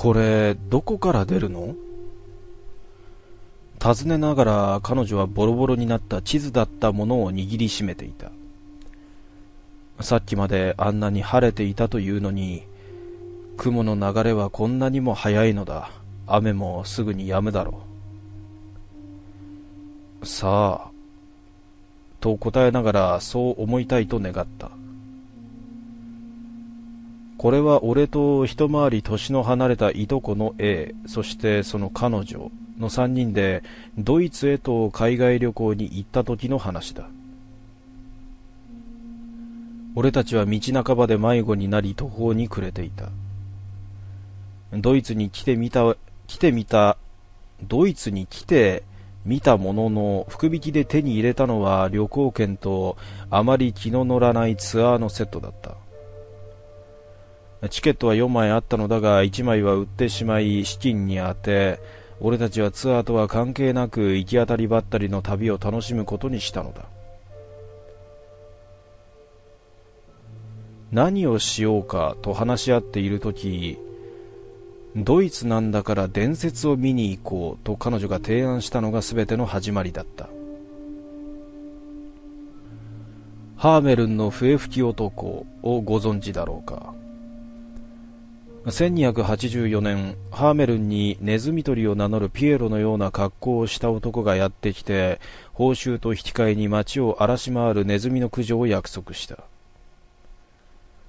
これ、どこから出るの尋ねながら彼女はボロボロになった地図だったものを握りしめていた。さっきまであんなに晴れていたというのに、雲の流れはこんなにも早いのだ。雨もすぐに止むだろう。さあ、と答えながらそう思いたいと願った。これは俺と一回り年の離れたいとこの A、そしてその彼女の3人でドイツへと海外旅行に行った時の話だ。俺たちは道半ばで迷子になり途方に暮れていた。ドイツに来てみた、来てみた、ドイツに来て見たものの福引きで手に入れたのは旅行券とあまり気の乗らないツアーのセットだった。チケットは4枚あったのだが1枚は売ってしまい資金に充て俺たちはツアーとは関係なく行き当たりばったりの旅を楽しむことにしたのだ何をしようかと話し合っている時ドイツなんだから伝説を見に行こうと彼女が提案したのが全ての始まりだったハーメルンの笛吹き男をご存知だろうか1284年、ハーメルンにネズミ捕りを名乗るピエロのような格好をした男がやってきて、報酬と引き換えに町を荒らし回るネズミの駆除を約束した。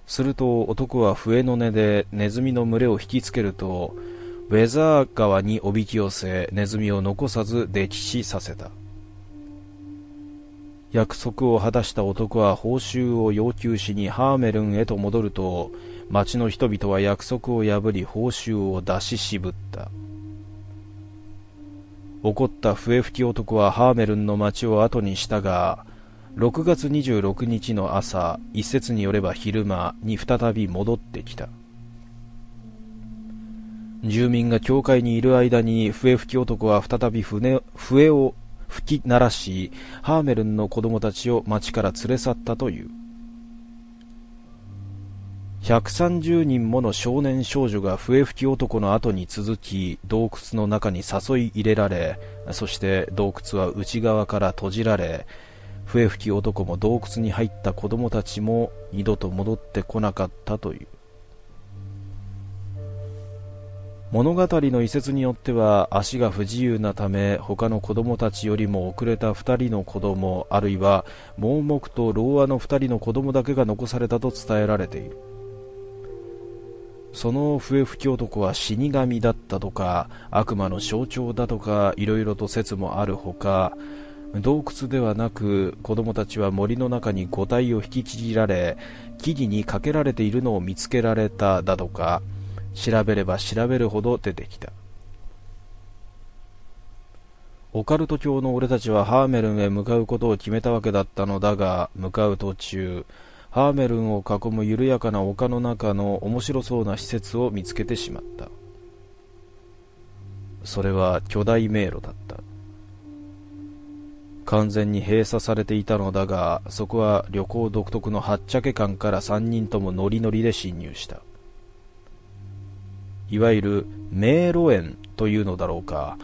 すると男は笛の音でネズミの群れを引きつけると、ウェザー川におびき寄せ、ネズミを残さず溺死させた。約束を果たした男は報酬を要求しにハーメルンへと戻ると、町の人々は約束を破り報酬を出し渋った怒った笛吹き男はハーメルンの町を後にしたが6月26日の朝一説によれば昼間に再び戻ってきた住民が教会にいる間に笛吹き男は再び船笛を吹き鳴らしハーメルンの子供たちを町から連れ去ったという130人もの少年少女が笛吹き男の後に続き洞窟の中に誘い入れられそして洞窟は内側から閉じられ笛吹き男も洞窟に入った子供たちも二度と戻ってこなかったという物語の移設によっては足が不自由なため他の子供たちよりも遅れた2人の子供あるいは盲目と老和の2人の子供だけが残されたと伝えられているその笛吹き男は死神だったとか悪魔の象徴だとかいろいろと説もあるほか洞窟ではなく子供たちは森の中に五体を引きちぎられ木々にかけられているのを見つけられただとか調べれば調べるほど出てきたオカルト教の俺たちはハーメルンへ向かうことを決めたわけだったのだが向かう途中ハーメルンを囲む緩やかな丘の中の面白そうな施設を見つけてしまったそれは巨大迷路だった完全に閉鎖されていたのだがそこは旅行独特のはっちゃけ感から3人ともノリノリで侵入したいわゆる迷路園というのだろうか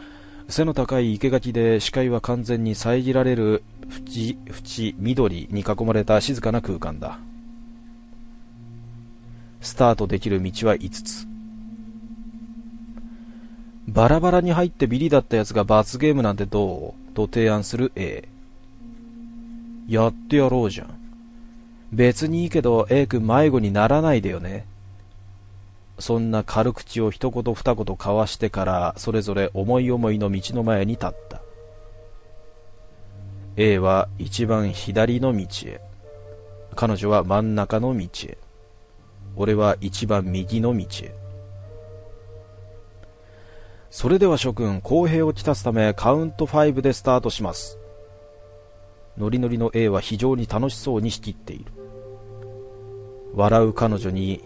背の高い生垣で視界は完全に遮られる縁縁緑に囲まれた静かな空間だスタートできる道は5つバラバラに入ってビリだったやつが罰ゲームなんてどうと提案する A やってやろうじゃん別にいいけど A 君迷子にならないでよねそんな軽口を一言二言交わしてからそれぞれ思い思いの道の前に立った A は一番左の道へ彼女は真ん中の道へ俺は一番右の道へそれでは諸君公平をきたすためカウント5でスタートしますノリノリの A は非常に楽しそうに仕切っている笑う彼女に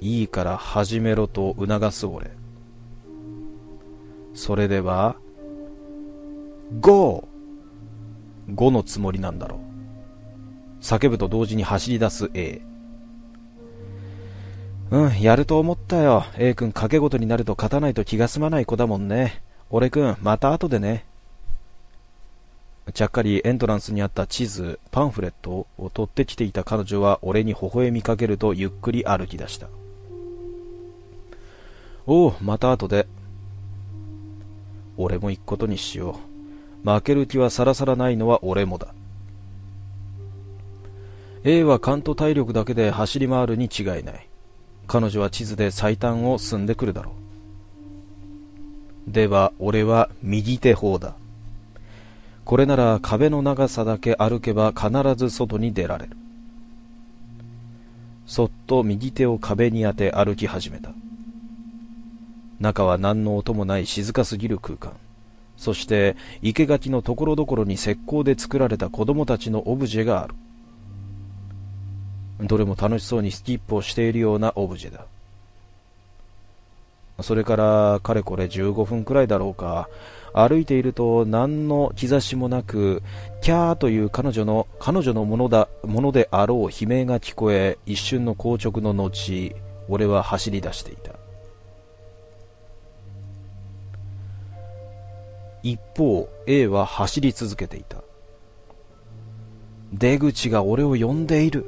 いいから始めろと促す俺それではゴー5のつもりなんだろう叫ぶと同時に走り出す A うんやると思ったよ A 君賭け事になると勝たないと気が済まない子だもんね俺君また後でねちゃっかりエントランスにあった地図パンフレットを取ってきていた彼女は俺に微笑みかけるとゆっくり歩き出したおお、また後で。俺も行くことにしよう。負ける気はさらさらないのは俺もだ。A は勘と体力だけで走り回るに違いない。彼女は地図で最短を進んでくるだろう。では、俺は右手方だ。これなら壁の長さだけ歩けば必ず外に出られる。そっと右手を壁に当て歩き始めた。中は何の音もない静かすぎる空間そして生け垣のところどころに石膏で作られた子供たちのオブジェがあるどれも楽しそうにスキップをしているようなオブジェだそれからかれこれ15分くらいだろうか歩いていると何の兆しもなくキャーという彼女の彼女のものだものであろう悲鳴が聞こえ一瞬の硬直の後俺は走り出していた一方 A は走り続けていた出口が俺を呼んでいる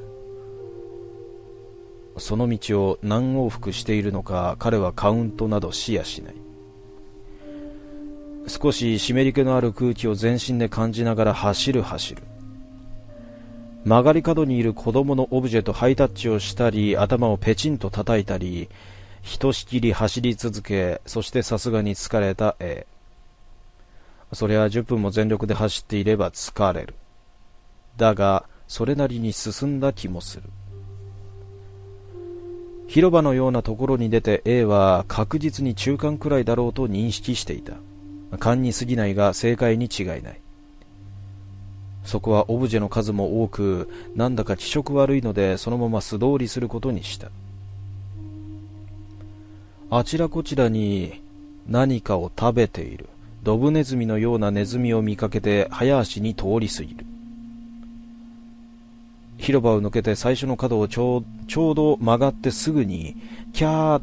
その道を何往復しているのか彼はカウントなど視野しない少し湿り気のある空気を全身で感じながら走る走る曲がり角にいる子供のオブジェとハイタッチをしたり頭をペチンと叩いたりひとしきり走り続けそしてさすがに疲れた A そりゃ10分も全力で走っていれば疲れる。だが、それなりに進んだ気もする。広場のようなところに出て A は確実に中間くらいだろうと認識していた。勘に過ぎないが正解に違いない。そこはオブジェの数も多く、なんだか気色悪いのでそのまま素通りすることにした。あちらこちらに何かを食べている。ドブネズミのようなネズミを見かけて早足に通り過ぎる広場を抜けて最初の角をちょうど曲がってすぐにキャー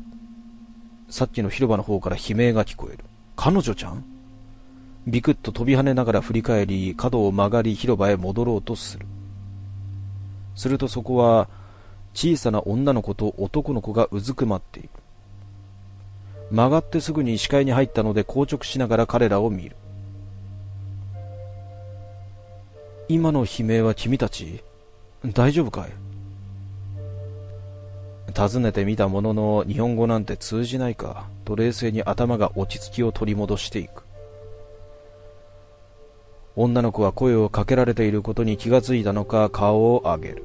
さっきの広場の方から悲鳴が聞こえる彼女ちゃんビクッと飛び跳ねながら振り返り角を曲がり広場へ戻ろうとするするとそこは小さな女の子と男の子がうずくまっている曲がってすぐに視界に入ったので硬直しながら彼らを見る今の悲鳴は君たち大丈夫かい尋ねてみたものの日本語なんて通じないかと冷静に頭が落ち着きを取り戻していく女の子は声をかけられていることに気がついたのか顔を上げる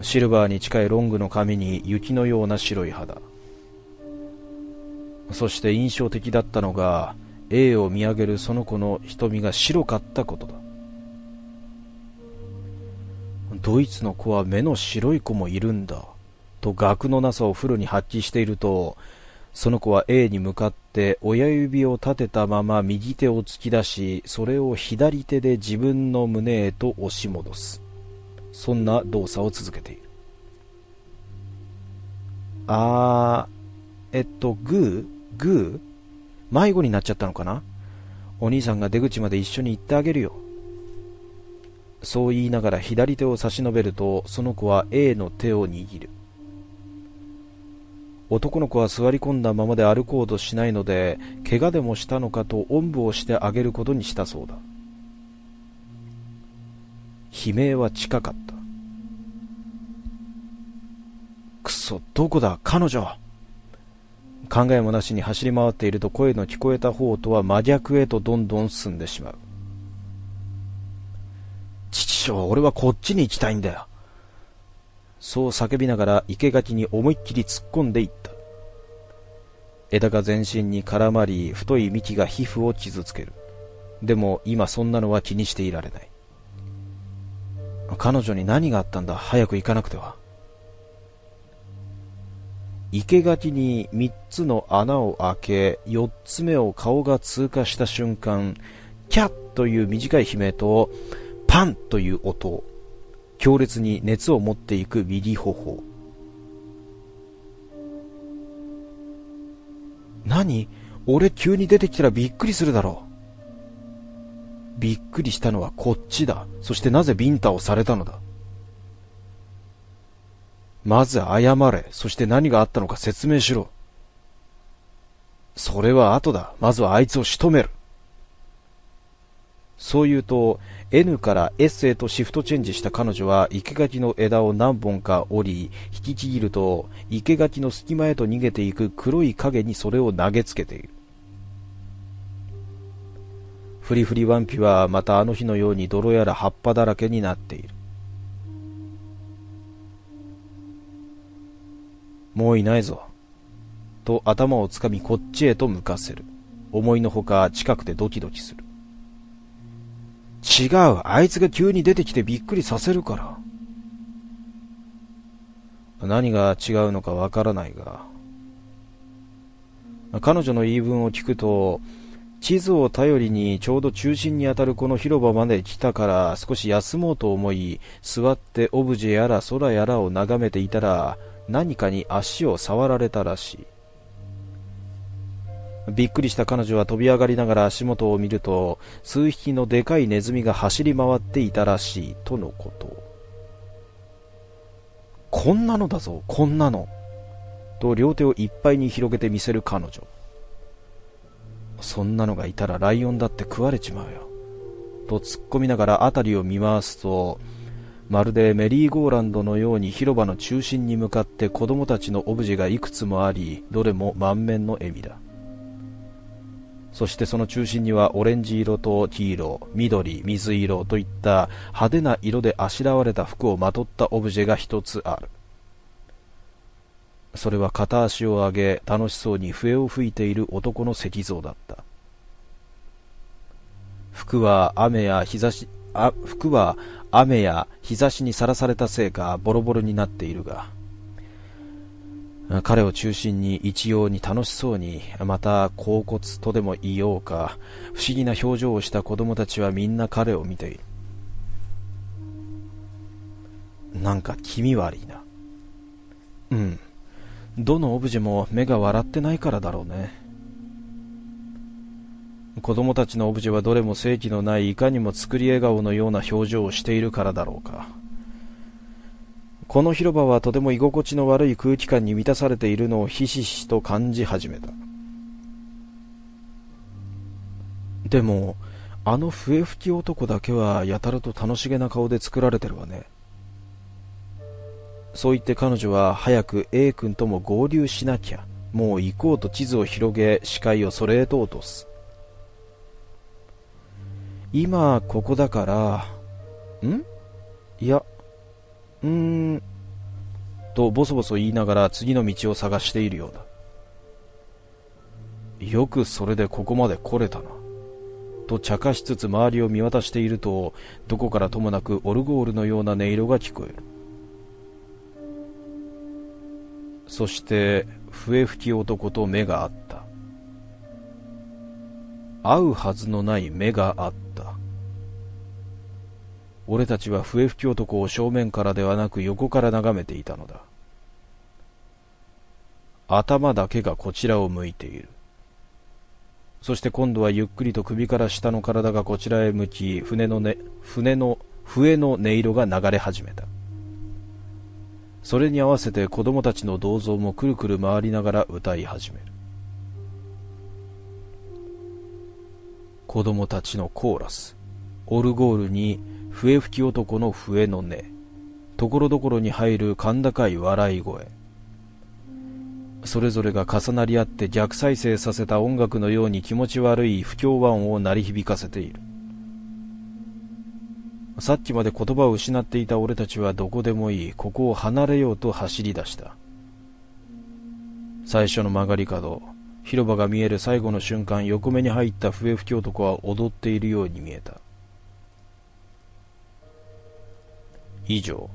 シルバーに近いロングの髪に雪のような白い肌そして印象的だったのが A を見上げるその子の瞳が白かったことだドイツの子は目の白い子もいるんだと額のなさをフルに発揮しているとその子は A に向かって親指を立てたまま右手を突き出しそれを左手で自分の胸へと押し戻すそんな動作を続けているあーえっとグーグー迷子になっちゃったのかなお兄さんが出口まで一緒に行ってあげるよ。そう言いながら左手を差し伸べると、その子は A の手を握る。男の子は座り込んだままで歩こうとしないので、怪我でもしたのかとおんぶをしてあげることにしたそうだ。悲鳴は近かった。くそ、どこだ、彼女考えもなしに走り回っていると声の聞こえた方とは真逆へとどんどん進んでしまう父上、俺はこっちに行きたいんだよそう叫びながら生け垣に思いっきり突っ込んでいった枝が全身に絡まり太い幹が皮膚を傷つけるでも今そんなのは気にしていられない彼女に何があったんだ早く行かなくては生垣に3つの穴を開け、4つ目を顔が通過した瞬間、キャッという短い悲鳴と、パンという音、強烈に熱を持っていく右リ何俺急に出てきたらびっくりするだろう。びっくりしたのはこっちだ。そしてなぜビンタをされたのだ。まず謝れ。そして何があったのか説明しろ。それは後だ。まずはあいつを仕留める。そう言うと、N から S へとシフトチェンジした彼女は生垣の枝を何本か折り、引きちぎると、生垣の隙間へと逃げていく黒い影にそれを投げつけている。フリフリワンピはまたあの日のように泥やら葉っぱだらけになっている。もういないぞ。と頭をつかみこっちへと向かせる。思いのほか近くてドキドキする。違う、あいつが急に出てきてびっくりさせるから。何が違うのかわからないが。彼女の言い分を聞くと、地図を頼りにちょうど中心にあたるこの広場まで来たから少し休もうと思い、座ってオブジェやら空やらを眺めていたら、何かに足を触られたらしいびっくりした彼女は飛び上がりながら足元を見ると数匹のでかいネズミが走り回っていたらしいとのことこんなのだぞこんなのと両手をいっぱいに広げて見せる彼女そんなのがいたらライオンだって食われちまうよと突っ込みながら辺りを見回すとまるでメリーゴーランドのように広場の中心に向かって子供たちのオブジェがいくつもありどれも満面の笑みだそしてその中心にはオレンジ色と黄色緑水色といった派手な色であしらわれた服をまとったオブジェが一つあるそれは片足を上げ楽しそうに笛を吹いている男の石像だった服は雨や日差しあ服は雨や日差しにさらされたせいかボロボロになっているが、彼を中心に一様に楽しそうに、また恍惚とでも言おうか、不思議な表情をした子供たちはみんな彼を見ている。なんか気味悪いな。うん。どのオブジェも目が笑ってないからだろうね。子供たちのオブジェはどれも正気のないいかにも作り笑顔のような表情をしているからだろうかこの広場はとても居心地の悪い空気感に満たされているのをひしひしと感じ始めたでもあの笛吹き男だけはやたらと楽しげな顔で作られてるわねそう言って彼女は早く A 君とも合流しなきゃもう行こうと地図を広げ視界をそれへと落とす今、ここだから、んいや、うーん、とボソボソ言いながら次の道を探しているようだ。よくそれでここまで来れたな。と茶化しつつ周りを見渡していると、どこからともなくオルゴールのような音色が聞こえる。そして、笛吹き男と目があった。会うはずのない目があった。俺たちは笛吹き男を正面からではなく横から眺めていたのだ頭だけがこちらを向いているそして今度はゆっくりと首から下の体がこちらへ向き船の,、ね、船の笛の音色が流れ始めたそれに合わせて子供たちの銅像もくるくる回りながら歌い始める子供たちのコーラスオルゴールに笛吹き男の笛の音、ところどころに入る甲高い笑い声。それぞれが重なり合って逆再生させた音楽のように気持ち悪い不協和音を鳴り響かせている。さっきまで言葉を失っていた俺たちはどこでもいい、ここを離れようと走り出した。最初の曲がり角、広場が見える最後の瞬間、横目に入った笛吹き男は踊っているように見えた。以上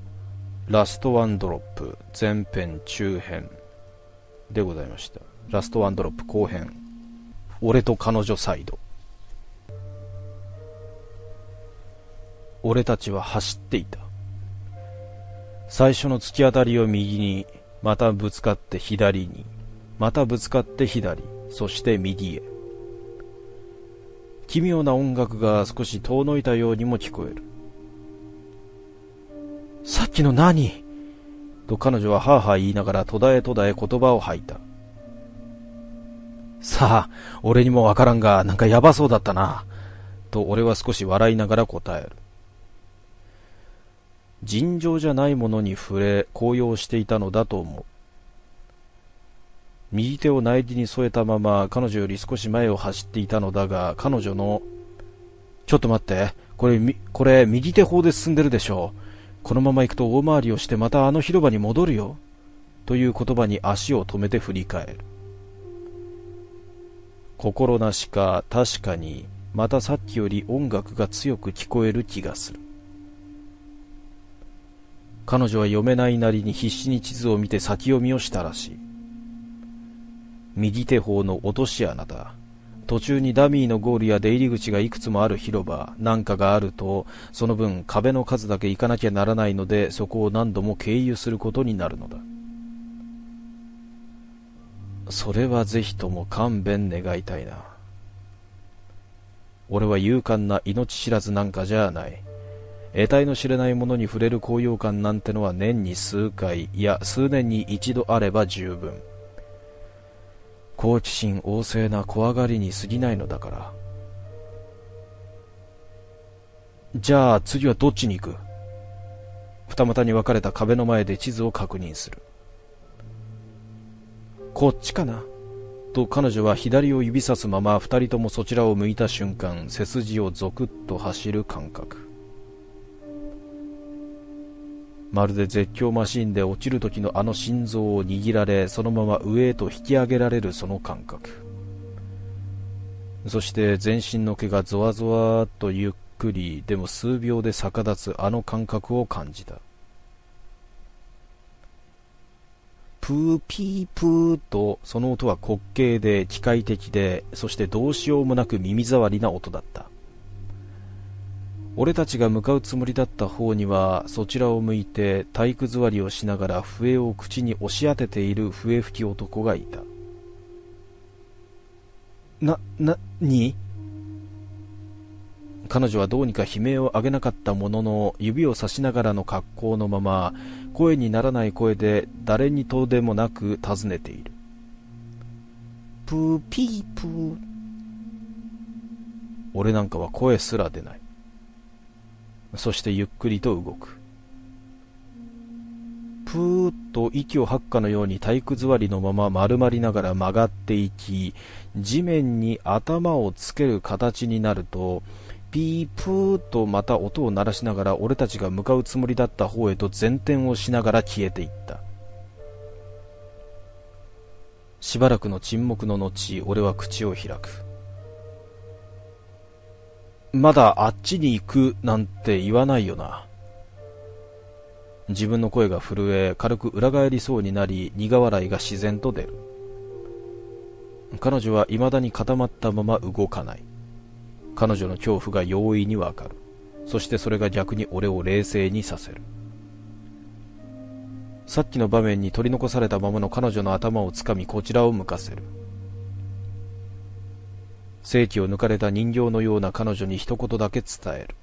ラストワンドロップ前編中編でございましたラストワンドロップ後編俺と彼女サイド俺たちは走っていた最初の突き当たりを右にまたぶつかって左にまたぶつかって左そして右へ奇妙な音楽が少し遠のいたようにも聞こえるさっきの何と彼女ははあはあ言いながら途絶え途絶え言葉を吐いた。さあ、俺にもわからんが、なんかやばそうだったな。と俺は少し笑いながら答える。尋常じゃないものに触れ、高揚していたのだと思う。右手を内耳に添えたまま彼女より少し前を走っていたのだが、彼女の、ちょっと待って、これ、これ右手法で進んでるでしょう。このまま行くと大回りをしてまたあの広場に戻るよ。という言葉に足を止めて振り返る。心なしか確かにまたさっきより音楽が強く聞こえる気がする。彼女は読めないなりに必死に地図を見て先読みをしたらしい。右手方の落とし穴だ。途中にダミーのゴールや出入り口がいくつもある広場なんかがあるとその分壁の数だけ行かなきゃならないのでそこを何度も経由することになるのだそれはぜひとも勘弁願いたいな俺は勇敢な命知らずなんかじゃない得体の知れないものに触れる高揚感なんてのは年に数回いや数年に一度あれば十分好奇心旺盛な怖がりに過ぎないのだからじゃあ次はどっちに行く二股に分かれた壁の前で地図を確認するこっちかなと彼女は左を指さすまま二人ともそちらを向いた瞬間背筋をゾクッと走る感覚まるで絶叫マシンで落ちる時のあの心臓を握られそのまま上へと引き上げられるその感覚そして全身の毛がゾワゾワっとゆっくりでも数秒で逆立つあの感覚を感じたプーピープーとその音は滑稽で機械的でそしてどうしようもなく耳障りな音だった俺たちが向かうつもりだった方にはそちらを向いて体育座りをしながら笛を口に押し当てている笛吹き男がいたな、な、に彼女はどうにか悲鳴を上げなかったものの指をさしながらの格好のまま声にならない声で誰にとでもなく尋ねているプーピープー俺なんかは声すら出ないそしてゆっくりと動くぷーッと息を吐くかのように体育座りのまま丸まりながら曲がっていき地面に頭をつける形になるとピープーとまた音を鳴らしながら俺たちが向かうつもりだった方へと前転をしながら消えていったしばらくの沈黙の後俺は口を開くまだあっちに行くなんて言わないよな。自分の声が震え、軽く裏返りそうになり、苦笑いが自然と出る。彼女は未だに固まったまま動かない。彼女の恐怖が容易にわかる。そしてそれが逆に俺を冷静にさせる。さっきの場面に取り残されたままの彼女の頭をつかみこちらを向かせる。正気を抜かれた人形のような彼女に一言だけ伝える。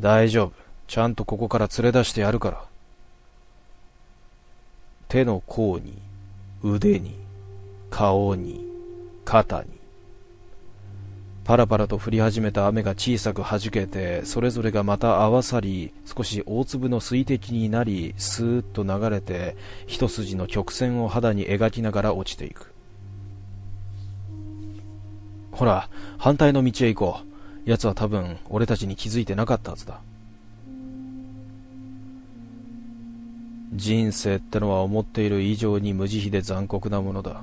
大丈夫。ちゃんとここから連れ出してやるから。手の甲に、腕に、顔に、肩に。パラパラと降り始めた雨が小さく弾けて、それぞれがまた合わさり、少し大粒の水滴になり、スーッと流れて、一筋の曲線を肌に描きながら落ちていく。ほら、反対の道へ行こう。奴は多分、俺たちに気づいてなかったはずだ。人生ってのは思っている以上に無慈悲で残酷なものだ。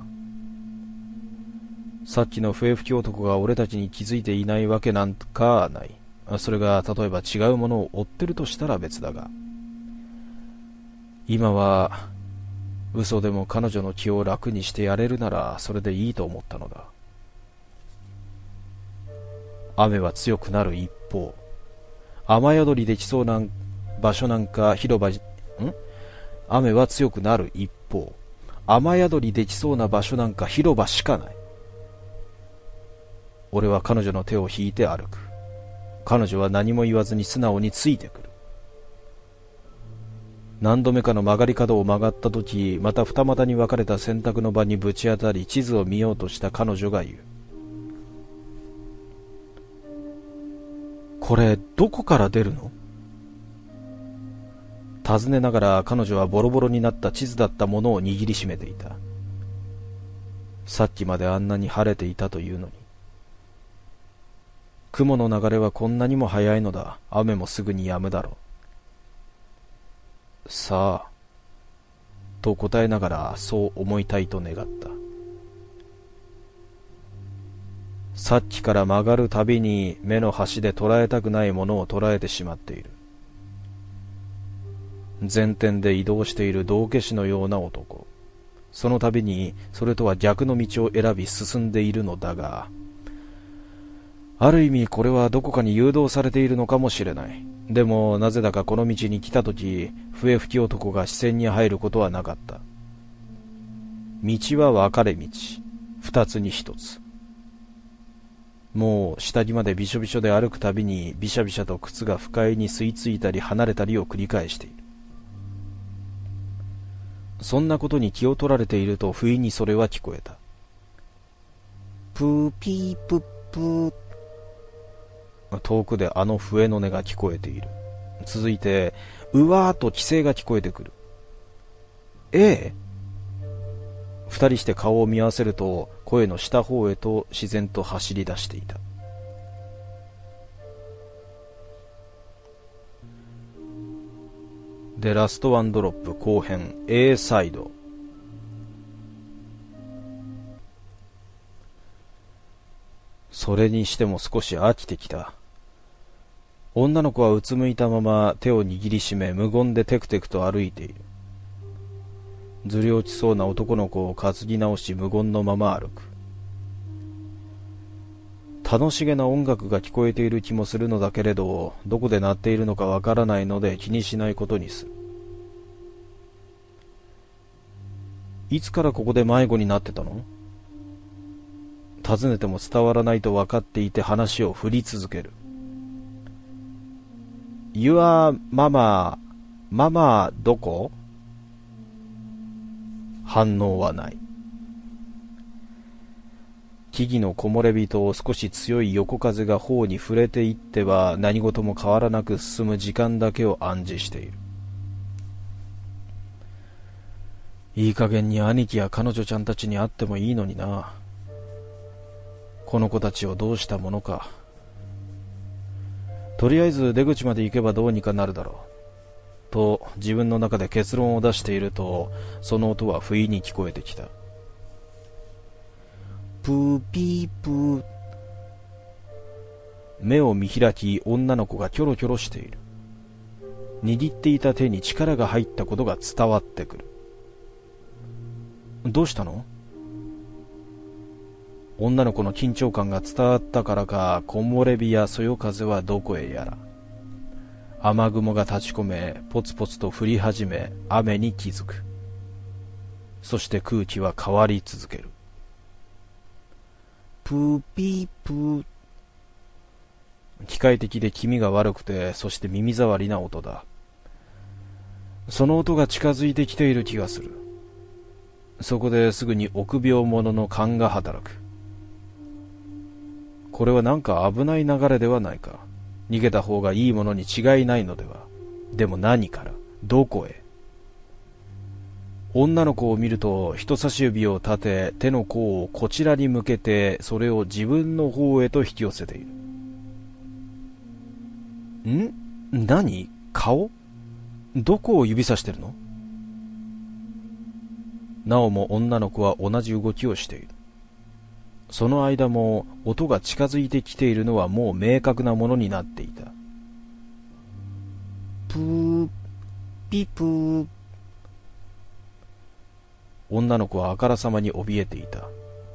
さっきの笛吹き男が俺たちに気づいていないわけなんかない。それが例えば違うものを追ってるとしたら別だが。今は、嘘でも彼女の気を楽にしてやれるならそれでいいと思ったのだ。雨は強くなる一方雨宿りできそうな場所なんか広場ん雨は強くなる一方雨宿りできそうな場所なんか広場しかない俺は彼女の手を引いて歩く彼女は何も言わずに素直についてくる何度目かの曲がり角を曲がった時また二股に分かれた選択の場にぶち当たり地図を見ようとした彼女が言うこれ、どこから出るの尋ねながら彼女はボロボロになった地図だったものを握りしめていた。さっきまであんなに晴れていたというのに。雲の流れはこんなにも早いのだ。雨もすぐに止むだろう。さあ、と答えながらそう思いたいと願った。さっきから曲がるたびに目の端で捉えたくないものを捉えてしまっている前転で移動している道化師のような男そのたびにそれとは逆の道を選び進んでいるのだがある意味これはどこかに誘導されているのかもしれないでもなぜだかこの道に来た時笛吹き男が視線に入ることはなかった道は分かれ道二つに一つもう下着までびしょびしょで歩くたびにびしゃびしゃと靴が不快に吸い付いたり離れたりを繰り返しているそんなことに気を取られていると不意にそれは聞こえたプーピープップー遠くであの笛の音が聞こえている続いてうわーと奇声が聞こえてくるええ二人して顔を見合わせると声の下方へと自然と走り出していたでラストワンドロップ後編 A サイドそれにしても少し飽きてきた女の子はうつむいたまま手を握りしめ無言でテクテクと歩いているずり落ちそうな男の子を担ぎ直し無言のまま歩く楽しげな音楽が聞こえている気もするのだけれどどこで鳴っているのかわからないので気にしないことにするいつからここで迷子になってたの尋ねても伝わらないと分かっていて話を振り続ける You are mama, どこ反応はない。木々の木漏れ日と少し強い横風が頬に触れていっては何事も変わらなく進む時間だけを暗示している。いい加減に兄貴や彼女ちゃんたちに会ってもいいのにな。この子たちをどうしたものか。とりあえず出口まで行けばどうにかなるだろう。と自分の中で結論を出しているとその音は不意に聞こえてきたプーピープー目を見開き女の子がキョロキョロしている握っていた手に力が入ったことが伝わってくるどうしたの女の子の緊張感が伝わったからか木漏れ日やそよ風はどこへやら雨雲が立ち込め、ポツポツと降り始め、雨に気づく。そして空気は変わり続ける。プーピープー。機械的で気味が悪くて、そして耳障りな音だ。その音が近づいてきている気がする。そこですぐに臆病者の勘が働く。これはなんか危ない流れではないか。逃げた方がいいものに違いないのでは。でも何から、どこへ。女の子を見ると人差し指を立て手の甲をこちらに向けてそれを自分の方へと引き寄せているん何顔どこを指さしてるのなおも女の子は同じ動きをしているその間も音が近づいてきているのはもう明確なものになっていた。プー、ピプー。女の子はあからさまに怯えていた。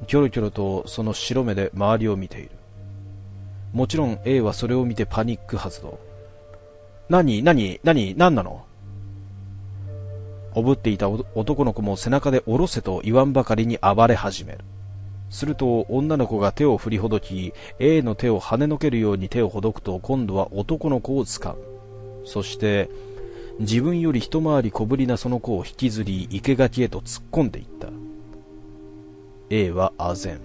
キョロキョロとその白目で周りを見ている。もちろん A はそれを見てパニック発動。何何何何なのおぶっていた男の子も背中で下ろせと言わんばかりに暴れ始める。すると女の子が手を振りほどき A の手を跳ねのけるように手をほどくと今度は男の子を掴むそして自分より一回り小ぶりなその子を引きずり生垣へと突っ込んでいった A はあぜん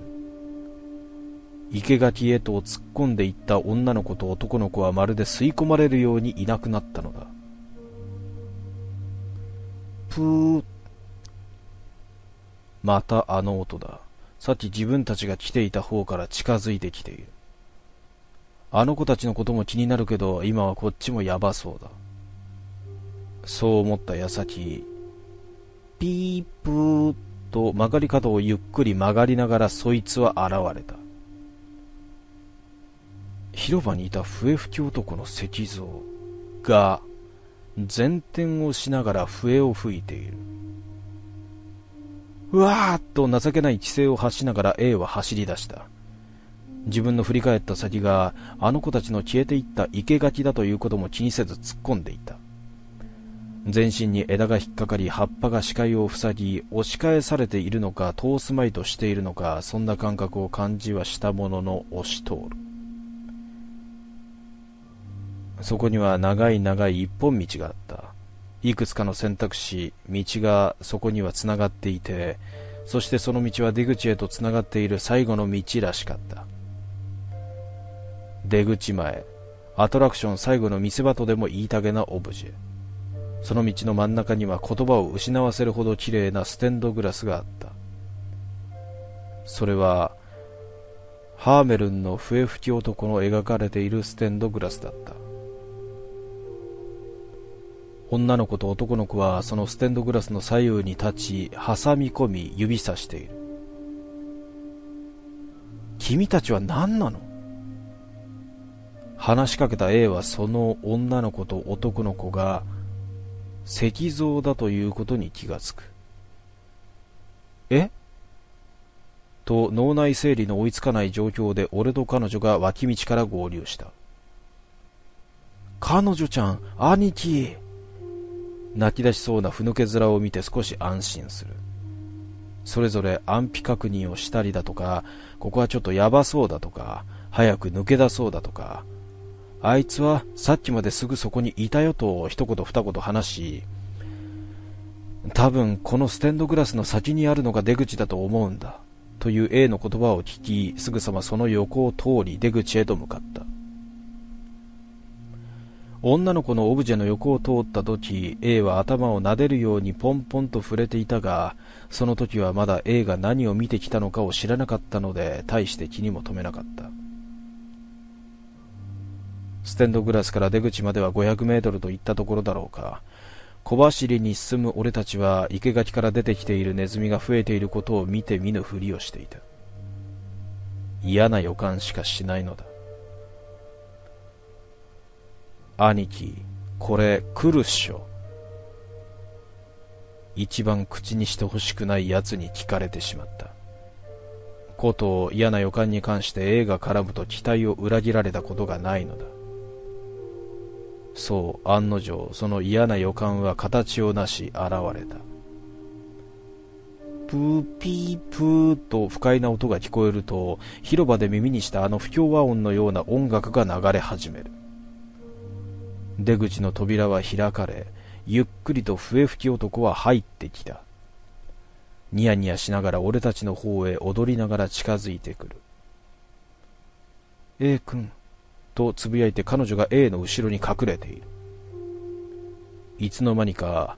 生垣へと突っ込んでいった女の子と男の子はまるで吸い込まれるようにいなくなったのだプーまたあの音ださっき自分たちが来ていた方から近づいてきている。あの子たちのことも気になるけど、今はこっちもやばそうだ。そう思った矢先、ピープーと曲がり角をゆっくり曲がりながらそいつは現れた。広場にいた笛吹き男の石像が前転をしながら笛を吹いている。うわーっと情けない知性を発しながら A は走り出した。自分の振り返った先があの子たちの消えていった生け垣だということも気にせず突っ込んでいた。全身に枝が引っかかり葉っぱが視界を塞ぎ押し返されているのか通すまいとしているのかそんな感覚を感じはしたものの押し通るそこには長い長い一本道があったいくつかの選択肢、道がそこには繋がっていて、そしてその道は出口へと繋がっている最後の道らしかった。出口前、アトラクション最後の見せ場とでも言いたげなオブジェ。その道の真ん中には言葉を失わせるほど綺麗なステンドグラスがあった。それは、ハーメルンの笛吹き男の描かれているステンドグラスだった。女の子と男の子はそのステンドグラスの左右に立ち挟み込み指さしている君たちは何なの話しかけた A はその女の子と男の子が石像だということに気がつくえと脳内整理の追いつかない状況で俺と彼女が脇道から合流した彼女ちゃん兄貴泣き出しそうなふぬけ面を見て少し安心するそれぞれ安否確認をしたりだとかここはちょっとやばそうだとか早く抜け出そうだとかあいつはさっきまですぐそこにいたよと一言二言話し多分このステンドグラスの先にあるのが出口だと思うんだという A の言葉を聞きすぐさまその横を通り出口へと向かった女の子のオブジェの横を通った時 A は頭を撫でるようにポンポンと触れていたがその時はまだ A が何を見てきたのかを知らなかったので大して気にも留めなかったステンドグラスから出口までは500メートルといったところだろうか小走りに進む俺たちは生垣から出てきているネズミが増えていることを見て見ぬふりをしていた嫌な予感しかしないのだ兄貴、これ来るっしょ。一番口にしてほしくない奴に聞かれてしまった。こと嫌な予感に関して A が絡むと期待を裏切られたことがないのだ。そう、案の定、その嫌な予感は形をなし現れた。プーピープーと不快な音が聞こえると、広場で耳にしたあの不協和音のような音楽が流れ始める。出口の扉は開かれ、ゆっくりと笛吹き男は入ってきた。ニヤニヤしながら俺たちの方へ踊りながら近づいてくる。A 君、とつぶやいて彼女が A の後ろに隠れている。いつの間にか、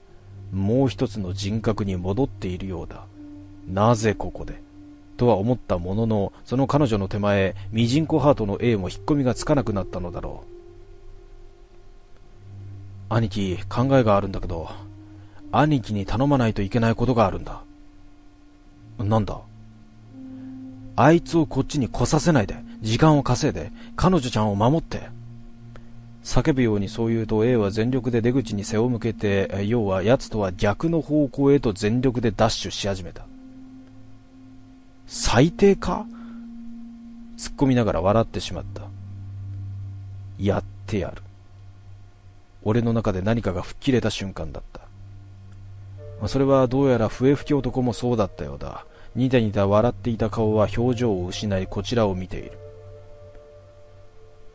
もう一つの人格に戻っているようだ。なぜここでとは思ったものの、その彼女の手前、ミジンコハートの A も引っ込みがつかなくなったのだろう。兄貴、考えがあるんだけど、兄貴に頼まないといけないことがあるんだ。なんだあいつをこっちに来させないで、時間を稼いで、彼女ちゃんを守って。叫ぶようにそう言うと A は全力で出口に背を向けて、要は奴とは逆の方向へと全力でダッシュし始めた。最低か突っ込みながら笑ってしまった。やってやる。俺の中で何かが吹っ切れた瞬間だった。まあ、それはどうやら笛吹き男もそうだったようだ。ニタニタ笑っていた顔は表情を失いこちらを見ている。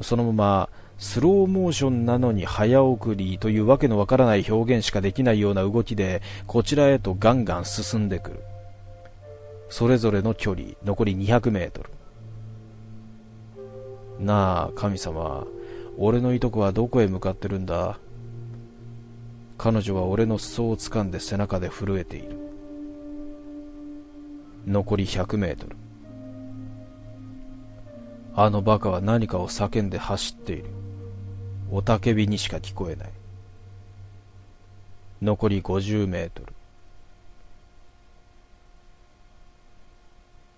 そのままスローモーションなのに早送りというわけのわからない表現しかできないような動きでこちらへとガンガン進んでくる。それぞれの距離残り200メートル。なあ、神様、俺のいとこはどこへ向かってるんだ彼女は俺の裾を掴んで背中で震えている残り100メートルあのバカは何かを叫んで走っている雄たけびにしか聞こえない残り50メートル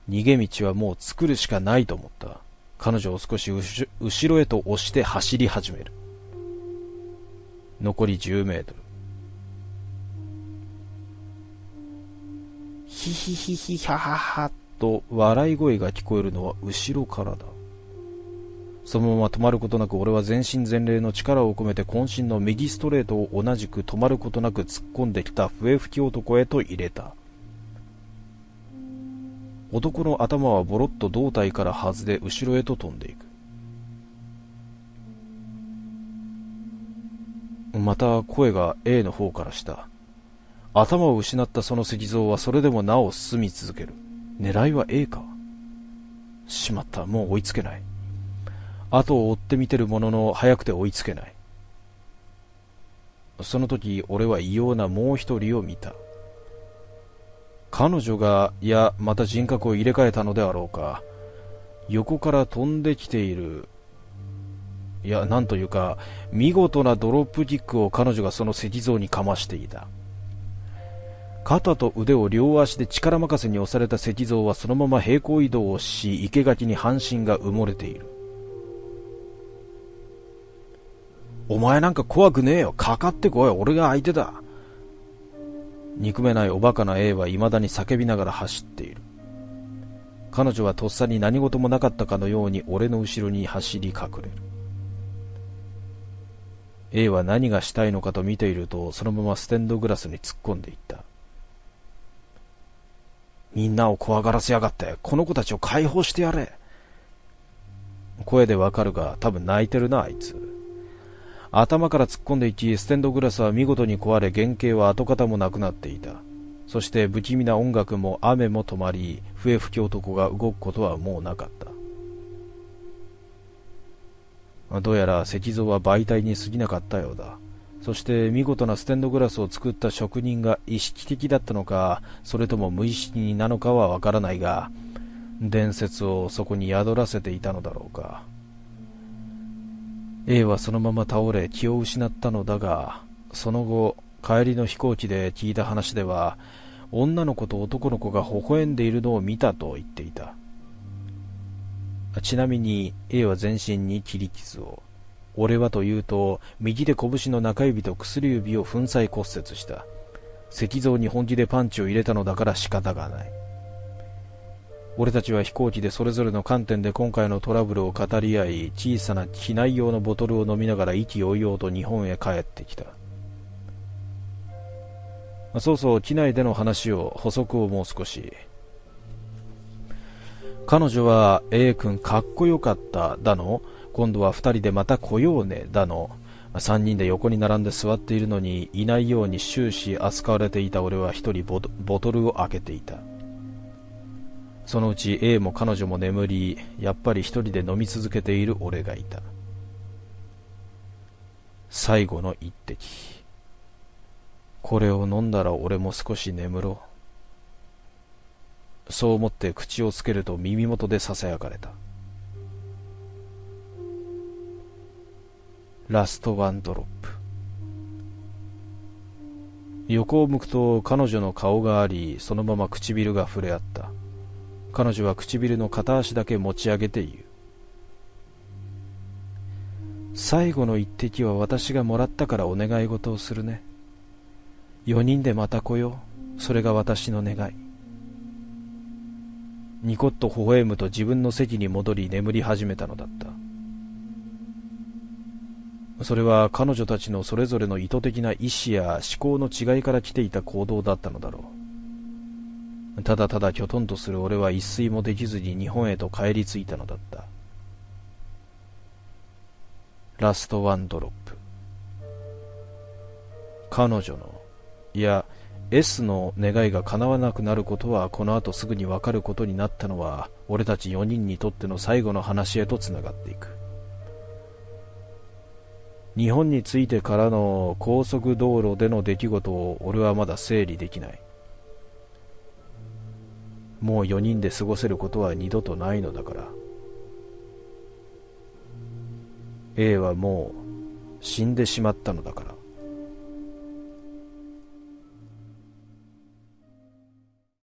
逃げ道はもう作るしかないと思った彼女を少し後ろへと押して走り始める残り10メートルヒヒヒヒヒャハハと笑い声が聞こえるのは後ろからだ。そのまま止まることなく俺は全身全霊の力を込めて渾身の右ストレートを同じく止まることなく突っ込んできた笛吹き男へと入れた。男の頭はボロッと胴体から外れ後ろへと飛んでいく。また声が A の方からした。頭を失ったその石像はそれでもなお進み続ける。狙いは A か。しまった、もう追いつけない。後を追ってみてるものの、早くて追いつけない。その時、俺は異様なもう一人を見た。彼女が、いや、また人格を入れ替えたのであろうか。横から飛んできている。いや、なんというか、見事なドロップキックを彼女がその石像にかましていた。肩と腕を両足で力任せに押された石像はそのまま平行移動をし生垣に半身が埋もれているお前なんか怖くねえよかかってこい俺が相手だ憎めないおバカな A は未だに叫びながら走っている彼女はとっさに何事もなかったかのように俺の後ろに走り隠れる A は何がしたいのかと見ているとそのままステンドグラスに突っ込んでいったみんなを怖がらせやがって、この子たちを解放してやれ。声でわかるが、多分泣いてるな、あいつ。頭から突っ込んでいき、ステンドグラスは見事に壊れ、原型は跡形もなくなっていた。そして不気味な音楽も雨も止まり、笛吹き男が動くことはもうなかった。どうやら石像は媒体に過ぎなかったようだ。そして見事なステンドグラスを作った職人が意識的だったのかそれとも無意識なのかはわからないが伝説をそこに宿らせていたのだろうか A はそのまま倒れ気を失ったのだがその後帰りの飛行機で聞いた話では女の子と男の子が微笑んでいるのを見たと言っていたちなみに A は全身に切り傷を俺はというと、右で拳の中指と薬指を粉砕骨折した。石像に本気でパンチを入れたのだから仕方がない。俺たちは飛行機でそれぞれの観点で今回のトラブルを語り合い、小さな機内用のボトルを飲みながら意気揚々と日本へ帰ってきた。そうそう、機内での話を、補足をもう少し。彼女は A 君かっこよかっただの今度は2人でまた来ようねだの3人で横に並んで座っているのにいないように終始扱われていた俺は1人ボトルを開けていたそのうち A も彼女も眠りやっぱり1人で飲み続けている俺がいた最後の一滴これを飲んだら俺も少し眠ろうそう思って口をつけると耳元で囁かれたラストワンドロップ横を向くと彼女の顔がありそのまま唇が触れ合った彼女は唇の片足だけ持ち上げて言う最後の一滴は私がもらったからお願い事をするね4人でまた来ようそれが私の願いニコッと微笑むと自分の席に戻り眠り始めたのだったそれは彼女たちのそれぞれの意図的な意思や思考の違いから来ていた行動だったのだろう。ただただきょとんとする俺は一睡もできずに日本へと帰り着いたのだった。ラストワンドロップ。彼女の、いや、S の願いが叶わなくなることはこの後すぐにわかることになったのは俺たち4人にとっての最後の話へとつながっていく。日本に着いてからの高速道路での出来事を俺はまだ整理できないもう4人で過ごせることは二度とないのだから A はもう死んでしまったのだから